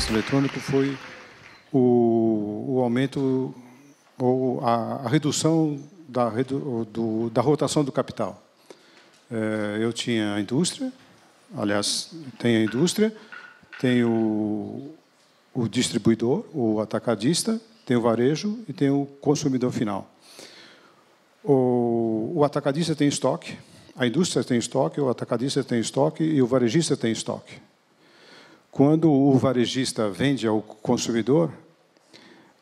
comércio eletrônico foi o, o aumento ou a, a redução da, do, da rotação do capital. É, eu tinha a indústria, aliás, tem a indústria, tem o, o distribuidor, o atacadista, tem o varejo e tem o consumidor final. O, o atacadista tem estoque, a indústria tem estoque, o atacadista tem estoque e o varejista tem estoque. Quando o varejista vende ao consumidor,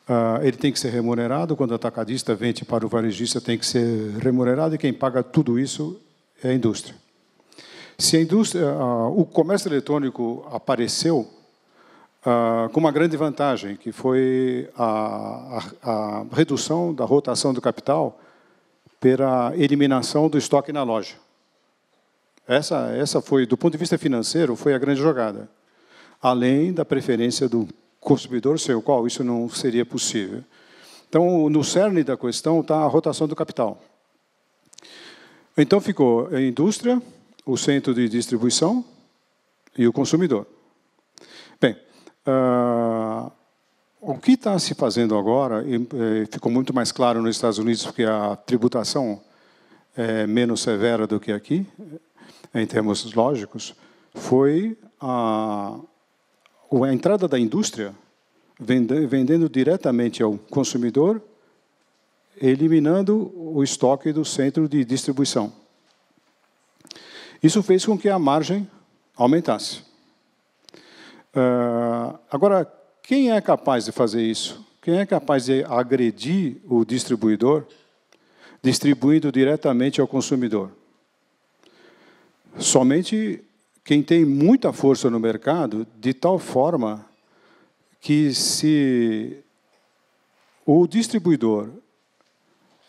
ah, ele tem que ser remunerado, quando o atacadista vende para o varejista tem que ser remunerado, e quem paga tudo isso é a indústria. Se a indústria, ah, o comércio eletrônico apareceu ah, com uma grande vantagem, que foi a, a, a, redução da rotação do capital pela eliminação do estoque na loja. Essa, essa foi, do ponto de vista financeiro, foi a grande jogada além da preferência do consumidor, sem o qual isso não seria possível. Então, no cerne da questão está a rotação do capital. Então, ficou a indústria, o centro de distribuição e o consumidor. Bem, uh, o que está se fazendo agora, e, e, eh, ficou muito mais claro nos Estados Unidos, porque a tributação é menos severa do que aqui, em termos lógicos, foi a ou a entrada da indústria, vendendo diretamente ao consumidor, eliminando o estoque do centro de distribuição. Isso fez com que a margem aumentasse. Ah, agora, quem é capaz de fazer isso? Quem é capaz de agredir o distribuidor, distribuindo diretamente ao consumidor? Somente quem tem muita força no mercado, de tal forma que se o distribuidor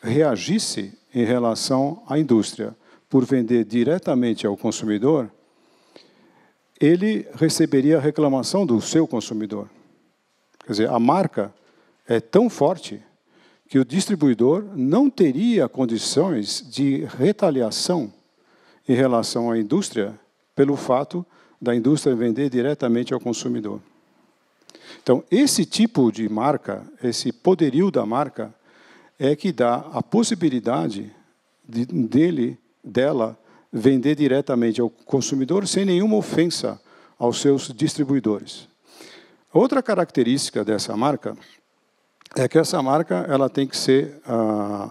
reagisse em relação à indústria por vender diretamente ao consumidor, ele receberia a reclamação do seu consumidor. Quer dizer, a marca é tão forte que o distribuidor não teria condições de retaliação em relação à indústria pelo fato da indústria vender diretamente ao consumidor. Então, esse tipo de marca, esse poderio da marca, é que dá a possibilidade de, dele, dela, vender diretamente ao consumidor sem nenhuma ofensa aos seus distribuidores. Outra característica dessa marca é que essa marca ela tem que ser, ah,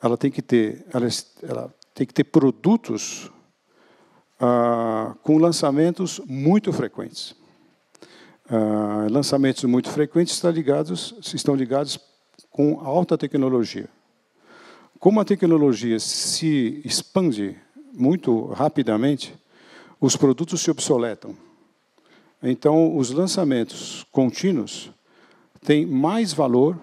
ela tem que ter, ela, ela tem que ter produtos ah, com lançamentos muito frequentes. Ah, lançamentos muito frequentes estão ligados, estão ligados com alta tecnologia. Como a tecnologia se expande muito rapidamente, os produtos se obsoletam. Então, os lançamentos contínuos têm mais valor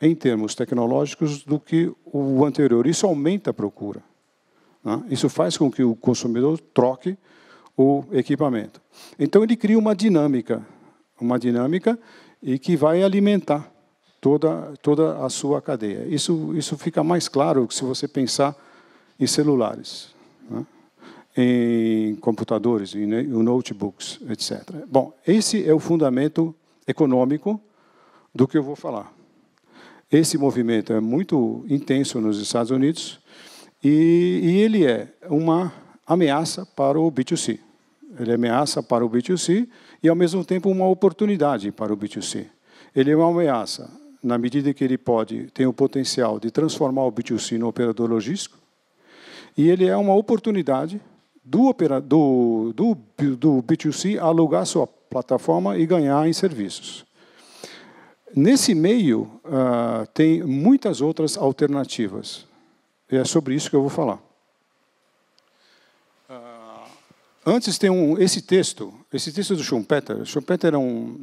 em termos tecnológicos do que o anterior. Isso aumenta a procura. Né? Isso faz com que o consumidor troque o equipamento. Então ele cria uma dinâmica, uma dinâmica e que vai alimentar toda toda a sua cadeia. Isso isso fica mais claro se você pensar em celulares, né? em computadores, em né, notebooks, etc. Bom, esse é o fundamento econômico do que eu vou falar. Esse movimento é muito intenso nos Estados Unidos e, e ele é uma ameaça para o B2C. Ele é ameaça para o B2C e, ao mesmo tempo, uma oportunidade para o B2C. Ele é uma ameaça na medida que ele pode, tem o potencial de transformar o B2C no operador logístico, e ele é uma oportunidade do, do, do, do B2C alugar sua plataforma e ganhar em serviços. Nesse meio, uh, tem muitas outras alternativas. E é sobre isso que eu vou falar. Ah, antes tem um, esse texto, esse texto do Schumpeter. Schumpeter é um,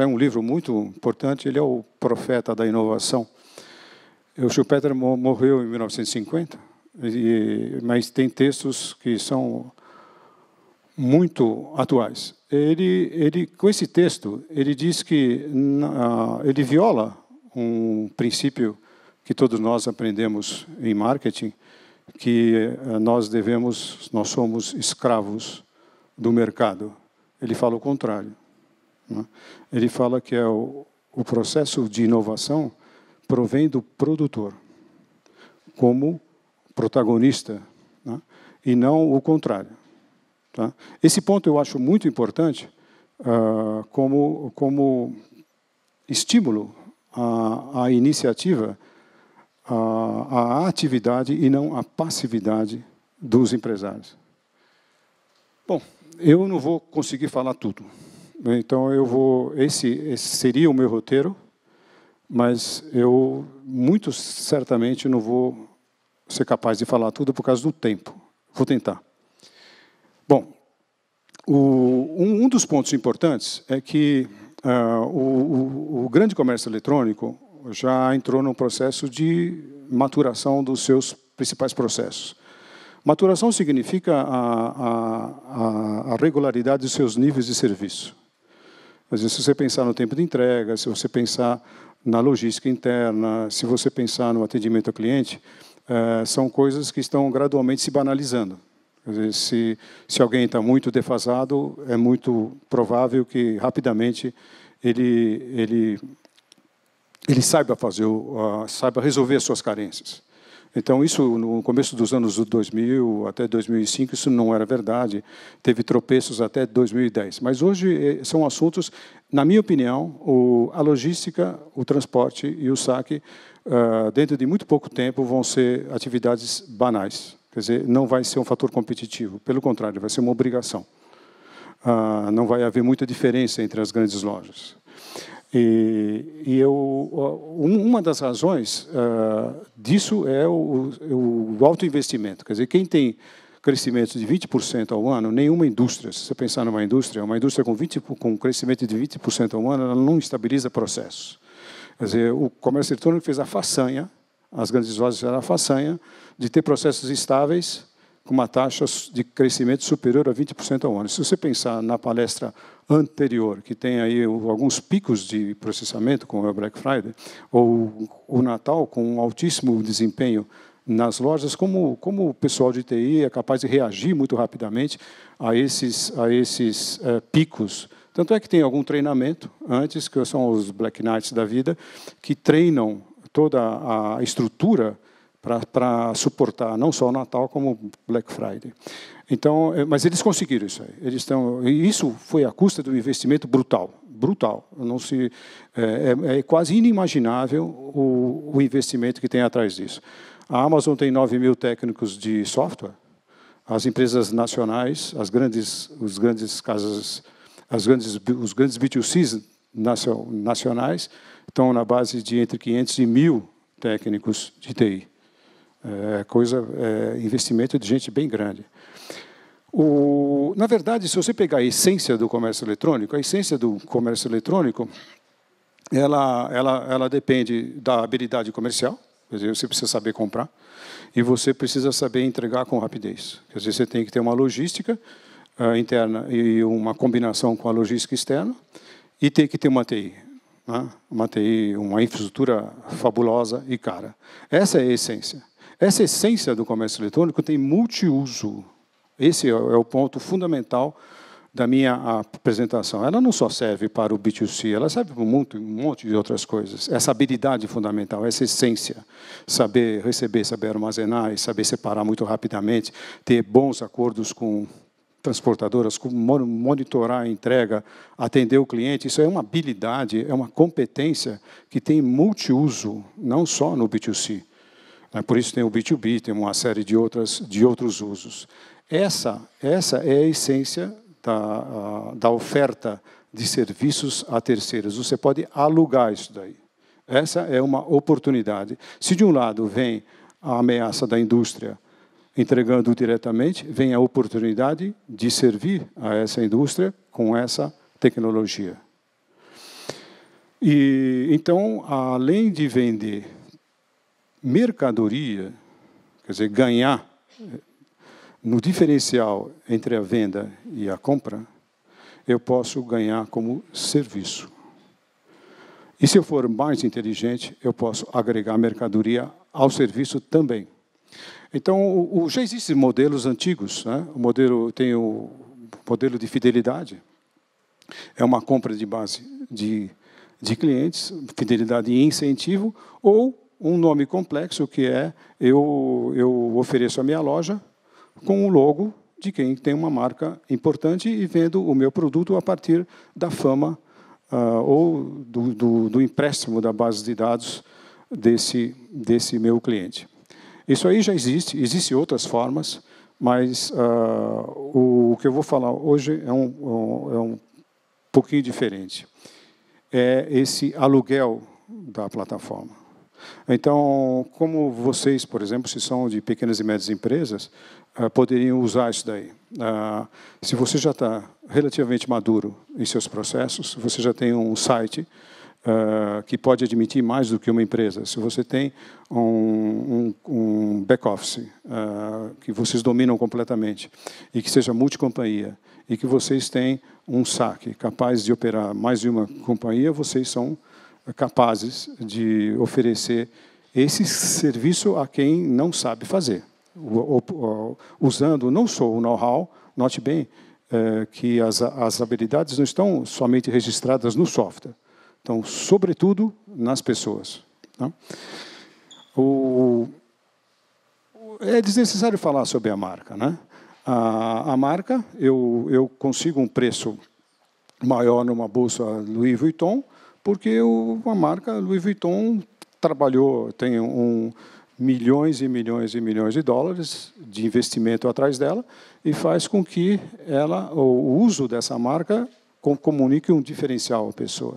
é um livro muito importante, ele é o profeta da inovação. O Schumpeter morreu em 1950, e, mas tem textos que são muito atuais. Ele, ele, com esse texto, ele diz que ele viola um princípio que todos nós aprendemos em marketing, que eh, nós devemos, nós somos escravos do mercado. Ele fala o contrário. Né? Ele fala que é o, o processo de inovação provém do produtor como protagonista né? e não o contrário. Tá? Esse ponto eu acho muito importante uh, como, como estímulo à, à iniciativa a, a atividade e não a passividade dos empresários. Bom, eu não vou conseguir falar tudo. Né? Então eu vou esse, esse seria o meu roteiro, mas eu muito certamente não vou ser capaz de falar tudo por causa do tempo. Vou tentar. Bom, o, um, um, dos pontos importantes é que uh, o, o, o, grande comércio eletrônico já entrou num processo de maturação dos seus principais processos. Maturação significa a, a, a regularidade dos seus níveis de serviço. Às vezes, se você pensar no tempo de entrega, se você pensar na logística interna, se você pensar no atendimento ao cliente, eh, são coisas que estão gradualmente se banalizando. Dizer, se, se alguém está muito defasado, é muito provável que rapidamente ele, ele ele saiba fazer, uh, saiba resolver as suas carências. Então, isso no começo dos anos 2000 até 2005, isso não era verdade. Teve tropeços até 2010. Mas hoje eh, são assuntos, na minha opinião, o, a logística, o transporte e o saque, uh, dentro de muito pouco tempo, vão ser atividades banais. Quer dizer, não vai ser um fator competitivo. Pelo contrário, vai ser uma obrigação. Uh, não vai haver muita diferença entre as grandes lojas. E, e eu, uma das razões uh, disso é o, o alto investimento. Quer dizer, quem tem crescimento de 20% ao ano, nenhuma indústria, se você pensar numa indústria, uma indústria com, 20, com crescimento de 20% ao ano, ela não estabiliza processos. Quer dizer, o comércio eletrônico fez a façanha, as grandes lojas fizeram a façanha, de ter processos estáveis com uma taxa de crescimento superior a 20% ao ano. Se você pensar na palestra anterior, que tem aí alguns picos de processamento, como é o Black Friday, ou o Natal com um altíssimo desempenho nas lojas, como, como o pessoal de TI é capaz de reagir muito rapidamente a esses, a esses é, picos. Tanto é que tem algum treinamento antes, que são os Black Knights da vida, que treinam toda a estrutura para suportar não só o Natal como o Black Friday. Então, é, mas eles conseguiram isso. Aí. Eles estão e isso foi à custa de um investimento brutal, brutal. Não se é, é, é quase inimaginável o, o, investimento que tem atrás disso. A Amazon tem 9 mil técnicos de software. As empresas nacionais, as grandes, os grandes casas, as grandes, os grandes B2Cs nacionais estão na base de entre 500 e 1.000 técnicos de TI. É coisa, é investimento de gente bem grande. O, na verdade, se você pegar a essência do comércio eletrônico, a essência do comércio eletrônico, ela, ela, ela depende da habilidade comercial, quer dizer, você precisa saber comprar, e você precisa saber entregar com rapidez. Quer dizer, você tem que ter uma logística uh, interna e uma combinação com a logística externa, e tem que ter uma TI. Né? Uma TI, uma infraestrutura fabulosa e cara. Essa é a essência. Essa essência do comércio eletrônico tem multiuso. Esse é, é o ponto fundamental da minha apresentação. Ela não só serve para o B2C, ela serve para um monte, de outras coisas. Essa habilidade fundamental, essa essência, saber receber, saber armazenar e saber separar muito rapidamente, ter bons acordos com transportadoras, monitorar a entrega, atender o cliente, isso é uma habilidade, é uma competência que tem multiuso, não só no B2C. Né? Por isso tem o B2B, tem uma série de, outras, de outros usos. Essa, essa é a essência da, da oferta de serviços a terceiros. Você pode alugar isso daí. Essa é uma oportunidade. Se de um lado vem a ameaça da indústria entregando diretamente, vem a oportunidade de servir a essa indústria com essa tecnologia. E então, além de vender mercadoria, quer dizer, ganhar no diferencial entre a venda e a compra, eu posso ganhar como serviço. E se eu for mais inteligente, eu posso agregar mercadoria ao serviço também. Então, o, o, já existem modelos antigos. Né? O modelo tem o modelo de fidelidade. É uma compra de base de, de clientes, fidelidade e incentivo, ou um nome complexo que é eu, eu ofereço a minha loja com o logo de quem tem uma marca importante e vendo o meu produto a partir da fama uh, ou do, do, do, empréstimo da base de dados desse, desse meu cliente. Isso aí já existe, existem outras formas, mas uh, o, o, que eu vou falar hoje é um, um, é um pouquinho diferente. É esse aluguel da plataforma. Então, como vocês, por exemplo, se são de pequenas e médias empresas, ah, poderiam usar isso daí? Ah, se você já está relativamente maduro em seus processos, você já tem um site ah, que pode admitir mais do que uma empresa. Se você tem um, um, um back-office que vocês dominam completamente e que seja multicompanhia e que vocês têm um saque capaz de operar mais de uma companhia, vocês são capazes de oferecer esse serviço a quem não sabe fazer, usando não só o know-how, note bem é, que as, as habilidades não estão somente registradas no software, estão sobretudo nas pessoas. Tá? O, é desnecessário falar sobre a marca, né? A, a marca, eu, eu consigo um preço maior numa bolsa Louis Vuitton, porque uma a marca Louis Vuitton trabalhou, tem um, milhões e milhões e milhões de dólares de investimento atrás dela e faz com que ela, o uso dessa marca comunique um diferencial à pessoa.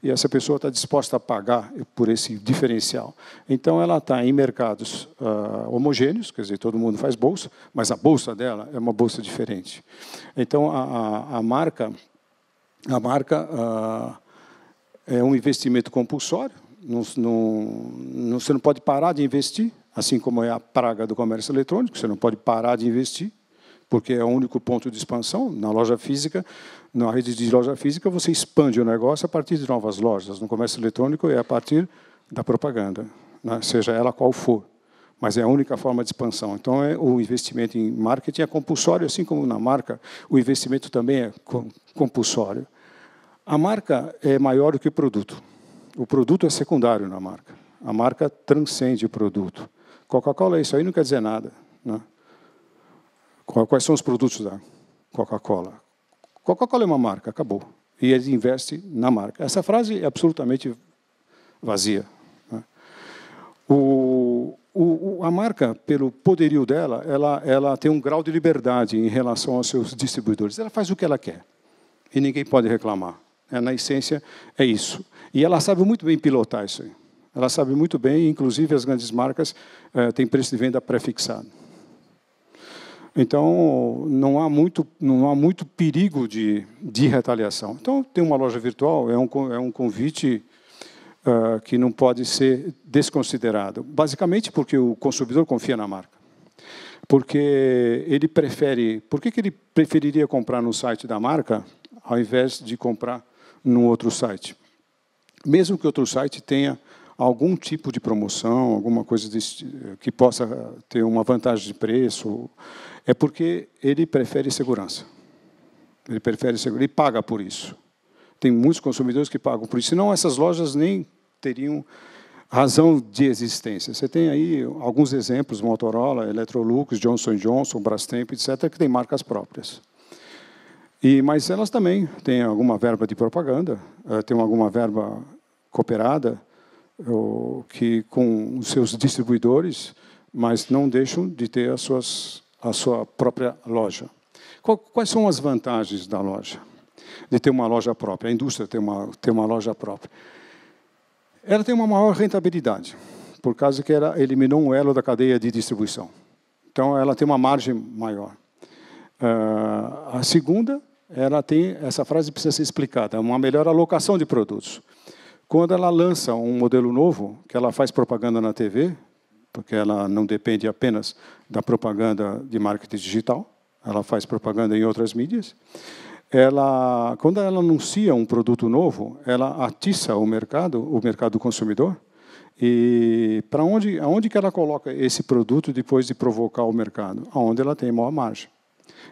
E essa pessoa está disposta a pagar por esse diferencial. Então, ela está em mercados uh, homogêneos, quer dizer, todo mundo faz bolsa, mas a bolsa dela é uma bolsa diferente. Então, a, a, a marca, a marca uh, é um investimento compulsório, não, não, você não pode parar de investir, assim como é a praga do comércio eletrônico, você não pode parar de investir, porque é o único ponto de expansão. Na loja física, na rede de loja física, você expande o negócio a partir de novas lojas. No comércio eletrônico, é a partir da propaganda, né? seja ela qual for. Mas é a única forma de expansão. Então, é, o investimento em marketing é compulsório, assim como na marca, o investimento também é compulsório. A marca é maior do que o produto. O produto é secundário na marca. A marca transcende o produto. Coca-Cola é isso aí, não quer dizer nada. Né? Quais são os produtos da Coca-Cola? Coca-Cola é uma marca, acabou. E ele investe na marca. Essa frase é absolutamente vazia. Né? O, o, a marca, pelo poderio dela, ela, ela tem um grau de liberdade em relação aos seus distribuidores. Ela faz o que ela quer e ninguém pode reclamar. É, na essência, é isso. E ela sabe muito bem pilotar isso aí. Ela sabe muito bem, inclusive as grandes marcas é, têm preço de venda pré-fixado. Então, não há muito, não há muito perigo de, de retaliação. Então, tem uma loja virtual, é um, é um convite uh, que não pode ser desconsiderado. Basicamente porque o consumidor confia na marca. Porque ele prefere... Por que, que ele preferiria comprar no site da marca ao invés de comprar num outro site. Mesmo que outro site tenha algum tipo de promoção, alguma coisa eh, que possa ter uma vantagem de preço, é porque ele prefere segurança. Ele prefere segurança, ele paga por isso. Tem muitos consumidores que pagam por isso, senão essas lojas nem teriam razão de existência. Você tem aí alguns exemplos, Motorola, Electrolux, Johnson Johnson, Brastemp, etc., que têm marcas próprias. E, mas elas também têm alguma verba de propaganda, eh, têm alguma verba cooperada eh, ou, que com os seus distribuidores, mas não deixam de ter as suas, a sua própria loja. Quais são as vantagens da loja? De ter uma loja própria, a indústria tem uma, uma loja própria. Ela tem uma maior rentabilidade, por causa que ela eliminou um elo da cadeia de distribuição. Então, ela tem uma margem maior. Uh, a segunda ela tem essa frase precisa ser explicada, é uma melhor alocação de produtos. Quando ela lança um modelo novo, que ela faz propaganda na TV, porque ela não depende apenas da propaganda de marketing digital, ela faz propaganda em outras mídias. Ela, quando ela anuncia um produto novo, ela atiça o mercado, o mercado consumidor. E para onde, aonde que ela coloca esse produto depois de provocar o mercado? Aonde ela tem maior margem.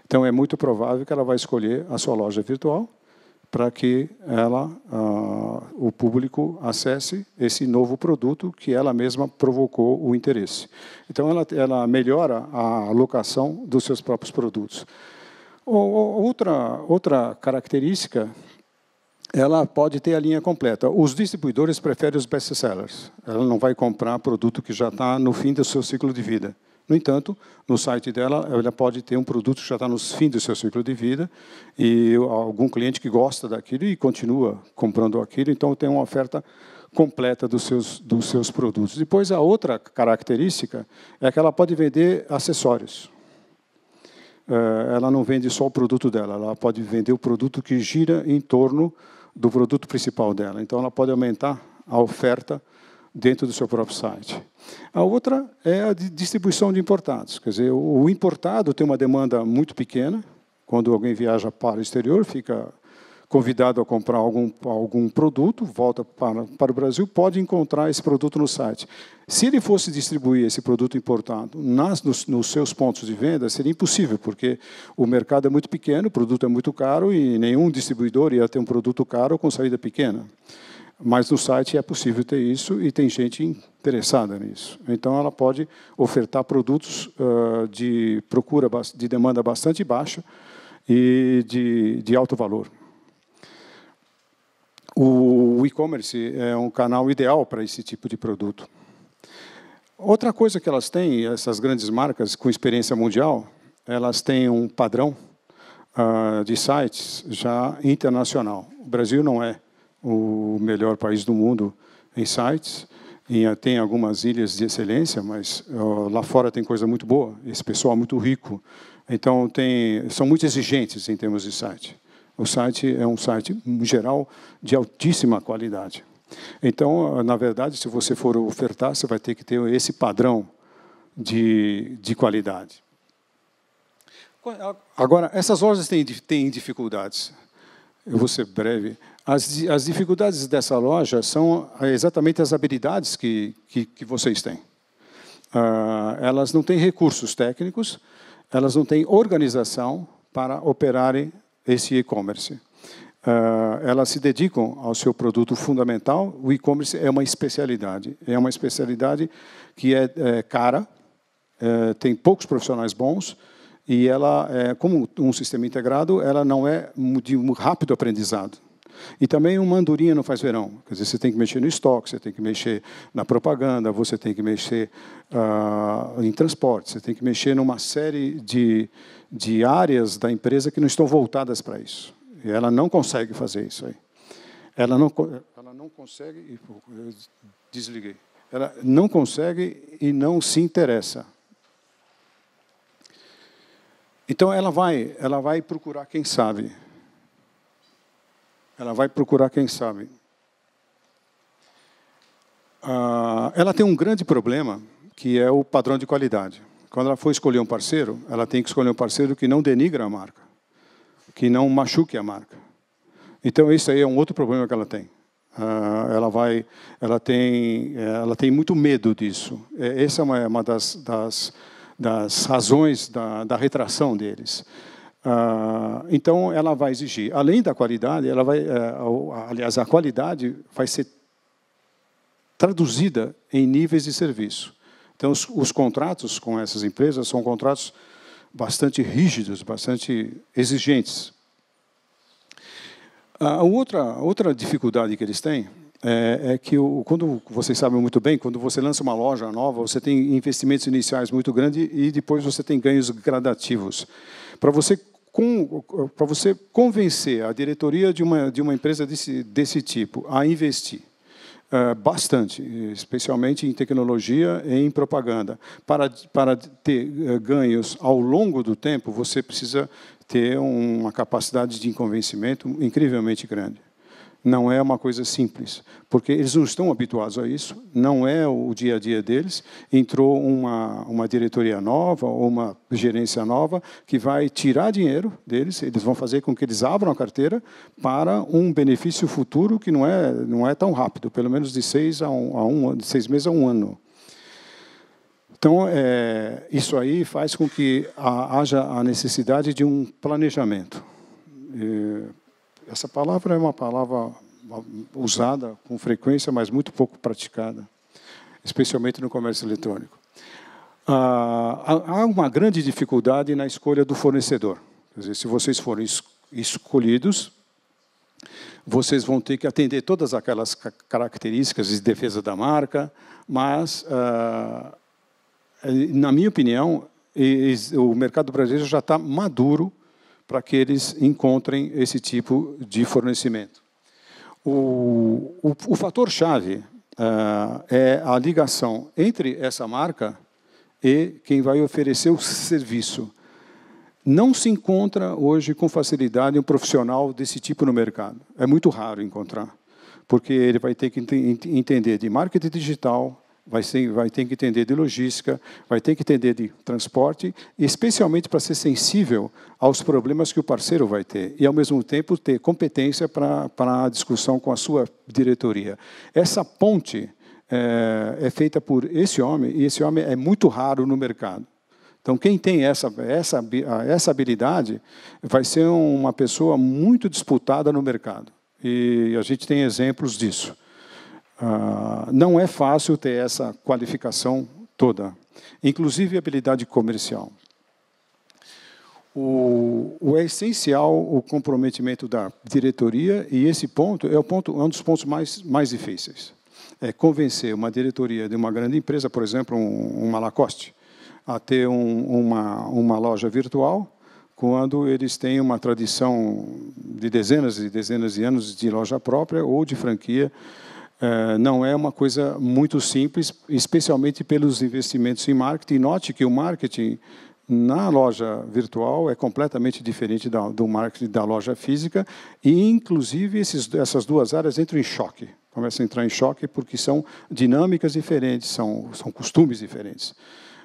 Então, é muito provável que ela vai escolher a sua loja virtual para que ela, ah, o público acesse esse novo produto que ela mesma provocou o interesse. Então, ela, ela melhora a locação dos seus próprios produtos. Outra, outra característica, ela pode ter a linha completa. Os distribuidores preferem os best-sellers. Ela não vai comprar produto que já está no fim do seu ciclo de vida. No entanto, no site dela, ela pode ter um produto que já está nos fins do seu ciclo de vida e algum cliente que gosta daquilo e continua comprando aquilo, então tem uma oferta completa dos seus, dos seus produtos. Depois, a outra característica é que ela pode vender acessórios. Eh, ela não vende só o produto dela, ela pode vender o produto que gira em torno do produto principal dela. Então, ela pode aumentar a oferta dentro do seu próprio site. A outra é a distribuição de importados. Quer dizer, o importado tem uma demanda muito pequena. Quando alguém viaja para o exterior, fica convidado a comprar algum, algum produto, volta para, para o Brasil, pode encontrar esse produto no site. Se ele fosse distribuir esse produto importado nas, nos, nos, seus pontos de venda, seria impossível, porque o mercado é muito pequeno, o produto é muito caro e nenhum distribuidor ia ter um produto caro com saída pequena. Mas no site é possível ter isso e tem gente interessada nisso. Então ela pode ofertar produtos uh, de procura, de demanda bastante baixa e de, de alto valor. O, e-commerce é um canal ideal para esse tipo de produto. Outra coisa que elas têm, essas grandes marcas com experiência mundial, elas têm um padrão uh, de sites já internacional. O Brasil não é o melhor país do mundo em sites. E tem algumas ilhas de excelência, mas lá fora tem coisa muito boa. Esse pessoal é muito rico. Então, tem, são muito exigentes em termos de site. O site é um site, em geral, de altíssima qualidade. Então, na verdade, se você for ofertar, você vai ter que ter esse padrão de, de qualidade. Agora, essas lojas têm, têm dificuldades eu vou ser breve. As, as dificuldades dessa loja são eh, exatamente as habilidades que, que, que vocês têm. Uh, elas não têm recursos técnicos, elas não têm organização para operarem esse e-commerce. Uh, elas se dedicam ao seu produto fundamental. O e-commerce é uma especialidade. É uma especialidade que é, é cara, é, tem poucos profissionais bons, e ela, é, como um sistema integrado, ela não é de um rápido aprendizado. E também uma andorinha não faz verão. Quer dizer, você tem que mexer no estoque, você tem que mexer na propaganda, você tem que mexer uh, em transporte, você tem que mexer numa série de, de áreas da empresa que não estão voltadas para isso. E ela não consegue fazer isso aí. Ela não, ela não consegue. Desliguei. Ela não consegue e não se interessa. Então ela vai, ela vai procurar quem sabe. Ela vai procurar quem sabe. Ah, ela tem um grande problema que é o padrão de qualidade. Quando ela for escolher um parceiro, ela tem que escolher um parceiro que não denigra a marca, que não machuque a marca. Então isso aí é um outro problema que ela tem. Ah, ela vai, ela tem, eh, ela tem muito medo disso. Eh, essa é uma, uma das, das das razões da, da retração deles. Ah, então, ela vai exigir, além da qualidade, ela vai, eh, aliás, a qualidade vai ser traduzida em níveis de serviço. Então, os, os contratos com essas empresas são contratos bastante rígidos, bastante exigentes. A ah, outra, outra dificuldade que eles têm é, é que o, quando vocês sabem muito bem, quando você lança uma loja nova, você tem investimentos iniciais muito grandes e depois você tem ganhos gradativos. Para você para você convencer a diretoria de uma de uma empresa desse desse tipo a investir é, bastante, especialmente em tecnologia e em propaganda. Para, para ter é, ganhos ao longo do tempo, você precisa ter uma capacidade de convencimento incrivelmente grande não é uma coisa simples, porque eles não estão habituados a isso, não é o dia a dia deles. Entrou uma, uma diretoria nova, uma gerência nova, que vai tirar dinheiro deles, eles vão fazer com que eles abram a carteira para um benefício futuro que não é, não é tão rápido, pelo menos de seis, a um, a um, de seis meses a um ano. Então, é, isso aí faz com que haja a necessidade de um planejamento. É, essa palavra é uma palavra usada com frequência, mas muito pouco praticada, especialmente no comércio eletrônico. Ah, há uma grande dificuldade na escolha do fornecedor. Quer dizer, se vocês forem escolhidos, vocês vão ter que atender todas aquelas características de defesa da marca, mas, ah, é, na minha opinião, o mercado brasileiro já está maduro para que eles encontrem esse tipo de fornecimento. O, o, o fator chave uh, é a ligação entre essa marca e quem vai oferecer o serviço. Não se encontra hoje com facilidade um profissional desse tipo no mercado. É muito raro encontrar, porque ele vai ter que ent entender de marketing digital, vai, ser, vai ter que entender de logística, vai ter que entender de transporte, especialmente para ser sensível aos problemas que o parceiro vai ter e, ao mesmo tempo, ter competência para a discussão com a sua diretoria. Essa ponte é, é feita por esse homem e esse homem é muito raro no mercado. Então, quem tem essa, essa, essa habilidade vai ser uma pessoa muito disputada no mercado. E a gente tem exemplos disso. Ah, não é fácil ter essa qualificação toda, inclusive habilidade comercial. O, o, é essencial o comprometimento da diretoria e esse ponto é o ponto é um dos pontos mais mais difíceis. É convencer uma diretoria de uma grande empresa, por exemplo, um, uma Lacoste, a ter um, uma uma loja virtual quando eles têm uma tradição de dezenas e dezenas de anos de loja própria ou de franquia é, não é uma coisa muito simples, especialmente pelos investimentos em marketing. Note que o marketing na loja virtual é completamente diferente do marketing da loja física e, inclusive, esses, essas duas áreas entram em choque. Começam a entrar em choque porque são dinâmicas diferentes, são, são costumes diferentes.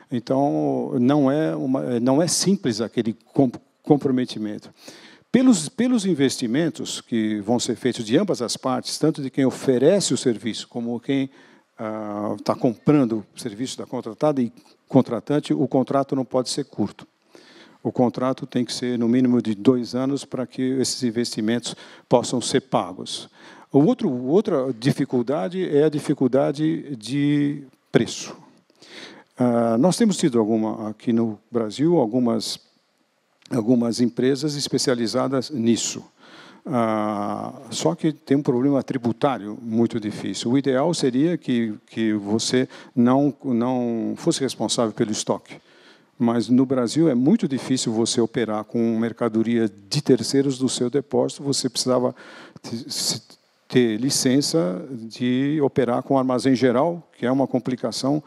Então, não é, uma, não é simples aquele comprometimento. Pelos, pelos investimentos que vão ser feitos de ambas as partes, tanto de quem oferece o serviço como quem está ah, tá comprando o serviço da contratada e contratante, o contrato não pode ser curto. O contrato tem que ser no mínimo de dois anos para que esses investimentos possam ser pagos. O outro, outra dificuldade é a dificuldade de preço. Ah, nós temos tido alguma aqui no Brasil algumas algumas empresas especializadas nisso. Ah, só que tem um problema tributário muito difícil. O ideal seria que, que você não, não fosse responsável pelo estoque. Mas no Brasil é muito difícil você operar com mercadoria de terceiros do seu depósito. Você precisava ter licença de operar com armazém geral, que é uma complicação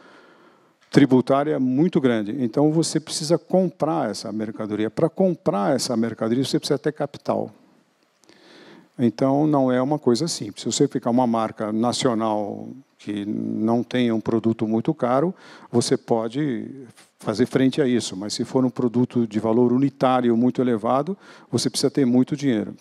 tributária muito grande. Então você precisa comprar essa mercadoria. Para comprar essa mercadoria, você precisa ter capital. Então não é uma coisa simples. Se você ficar uma marca nacional que não tenha um produto muito caro, você pode fazer frente a isso. Mas se for um produto de valor unitário muito elevado, você precisa ter muito dinheiro.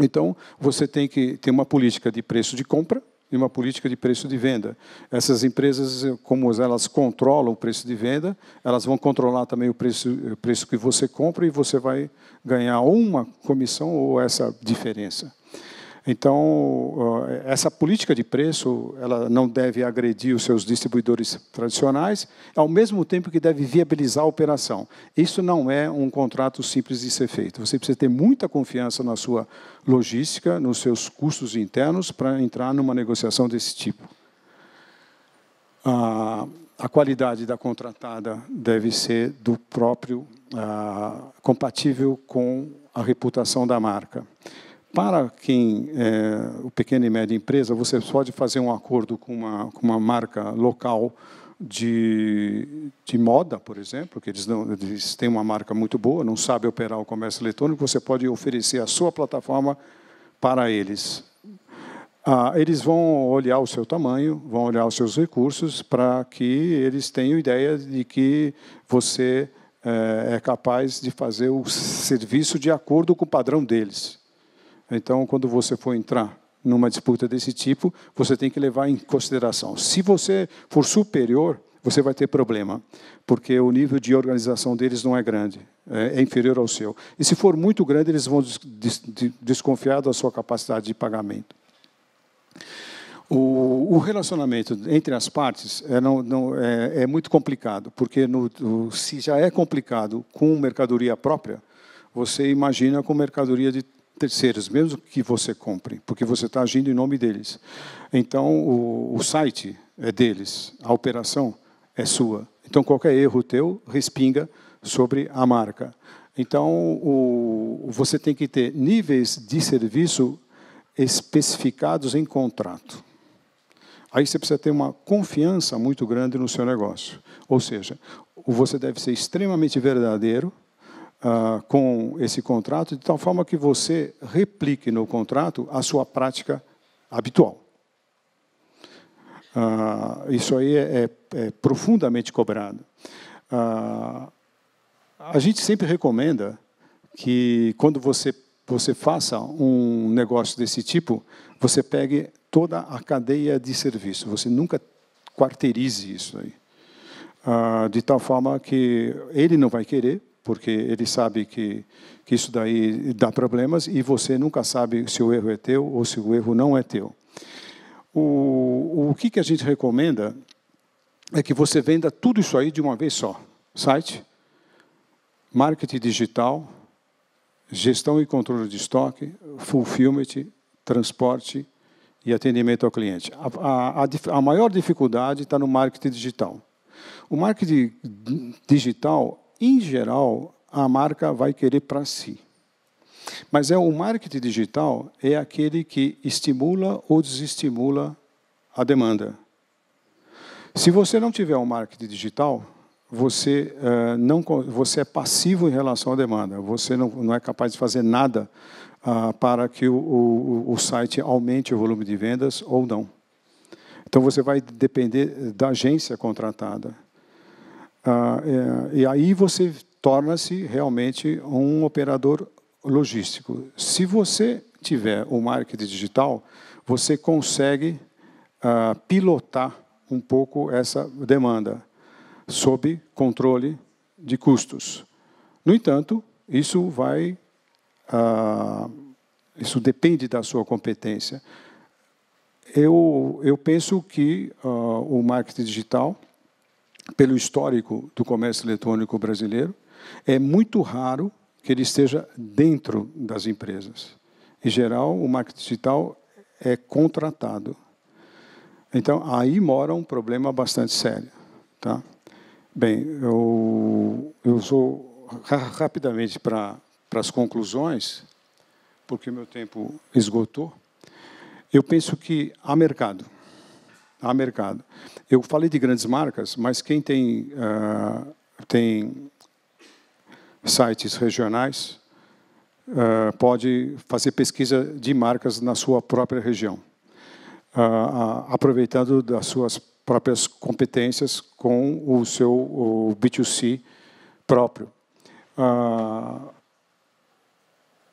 Então você tem que ter uma política de preço de compra e uma política de preço de venda. Essas empresas, como elas controlam o preço de venda, elas vão controlar também o preço, o preço que você compra e você vai ganhar uma comissão ou essa diferença. Então, essa política de preço ela não deve agredir os seus distribuidores tradicionais, ao mesmo tempo que deve viabilizar a operação. Isso não é um contrato simples de ser feito. Você precisa ter muita confiança na sua logística, nos seus custos internos, para entrar numa negociação desse tipo. a qualidade da contratada deve ser do próprio, ah, compatível com a reputação da marca. Para quem é o pequena e média empresa, você pode fazer um acordo com uma, com uma marca local de, de moda, por exemplo, que eles, não, eles têm uma marca muito boa, não sabe operar o comércio eletrônico, você pode oferecer a sua plataforma para eles. Ah, eles vão olhar o seu tamanho, vão olhar os seus recursos para que eles tenham ideia de que você é, é capaz de fazer o serviço de acordo com o padrão deles. Então, quando você for entrar numa disputa desse tipo, você tem que levar em consideração. Se você for superior, você vai ter problema, porque o nível de organização deles não é grande, é, é inferior ao seu. E se for muito grande, eles vão desconfiar da sua capacidade de pagamento. O, relacionamento entre as partes é, não, não, é, é muito complicado, porque no, se já é complicado com mercadoria própria, você imagina com mercadoria de terceiros, mesmo que você compre, porque você está agindo em nome deles. Então, o, o site é deles, a operação é sua. Então, qualquer erro teu respinga sobre a marca. Então, o, você tem que ter níveis de serviço especificados em contrato. Aí você precisa ter uma confiança muito grande no seu negócio. Ou seja, você deve ser extremamente verdadeiro ah, com esse contrato, de tal forma que você replique no contrato a sua prática habitual. Ah, isso aí é, é, é profundamente cobrado. Ah, a gente sempre recomenda que quando você você faça um negócio desse tipo, você pegue toda a cadeia de serviço. Você nunca quarteirize isso aí. de tal forma que ele não vai querer, porque ele sabe que, que isso daí dá problemas e você nunca sabe se o erro é teu ou se o erro não é teu. O, o que, que a gente recomenda é que você venda tudo isso aí de uma vez só: site, marketing digital, gestão e controle de estoque, fulfillment, transporte e atendimento ao cliente. A, a, a maior dificuldade está no marketing digital. O marketing digital em geral, a marca vai querer para si. Mas é o marketing digital é aquele que estimula ou desestimula a demanda. Se você não tiver um marketing digital, você uh, não você é passivo em relação à demanda. Você não, não é capaz de fazer nada uh, para que o, o, o site aumente o volume de vendas ou não. Então você vai depender da agência contratada. Ah, é, e aí você torna-se realmente um operador logístico. Se você tiver o marketing digital, você consegue ah, pilotar um pouco essa demanda sob controle de custos. No entanto, isso vai, ah, isso depende da sua competência. Eu, eu penso que ah, o marketing digital pelo histórico do comércio eletrônico brasileiro, é muito raro que ele esteja dentro das empresas. Em geral, o marketing digital é contratado. Então, aí mora um problema bastante sério. Tá? Bem, eu, eu vou rapidamente para as conclusões, porque meu tempo esgotou. Eu penso que há mercado a mercado. Eu falei de grandes marcas, mas quem tem, uh, tem sites regionais uh, pode fazer pesquisa de marcas na sua própria região, uh, aproveitando das suas próprias competências com o seu o B2C próprio.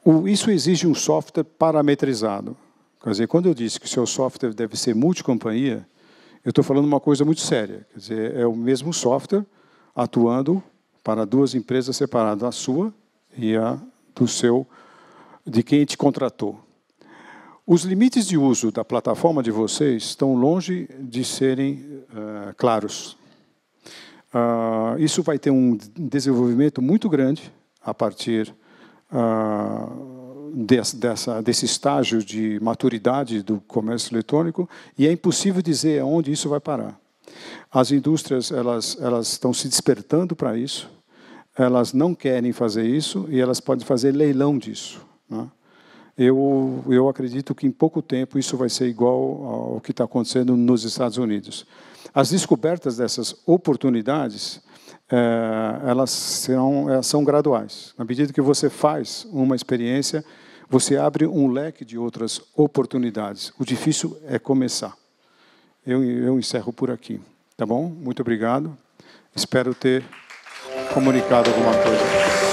O, isso exige um software parametrizado. Quer dizer, quando eu disse que o seu software deve ser multicompanhia, eu estou falando uma coisa muito séria. Quer dizer, é o mesmo software atuando para duas empresas separadas, a sua e a do seu, de quem te contratou. Os limites de uso da plataforma de vocês estão longe de serem uh, claros. Uh, isso vai ter um desenvolvimento muito grande a partir uh, desse, dessa, desse estágio de maturidade do comércio eletrônico e é impossível dizer aonde isso vai parar. As indústrias elas, elas estão se despertando para isso, elas não querem fazer isso e elas podem fazer leilão disso. Né? Eu, eu acredito que em pouco tempo isso vai ser igual ao que está acontecendo nos Estados Unidos. As descobertas dessas oportunidades é, elas são, elas é, são graduais. Na medida que você faz uma experiência, você abre um leque de outras oportunidades. O difícil é começar. Eu, eu encerro por aqui, tá bom? Muito obrigado. Espero ter comunicado alguma coisa.